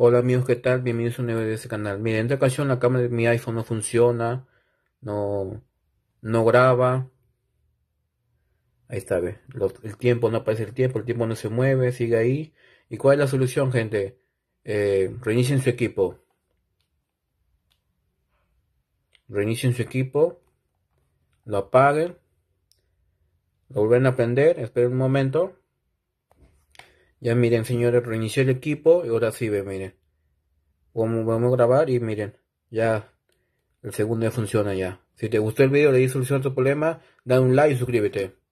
Hola amigos, ¿qué tal? Bienvenidos a un nuevo video de este canal. Miren, en esta ocasión la cámara de mi iPhone no funciona, no, no graba. Ahí está, ve. el tiempo no aparece el tiempo, el tiempo no se mueve, sigue ahí. ¿Y cuál es la solución, gente? Eh, reinicien su equipo. Reinicien su equipo, lo apaguen, lo vuelven a prender, esperen un momento. Ya miren señores, reinicié el equipo y ahora sí, miren. Vamos, vamos a grabar y miren, ya el segundo ya funciona ya. Si te gustó el video, le di solución a tu problema, da un like y suscríbete.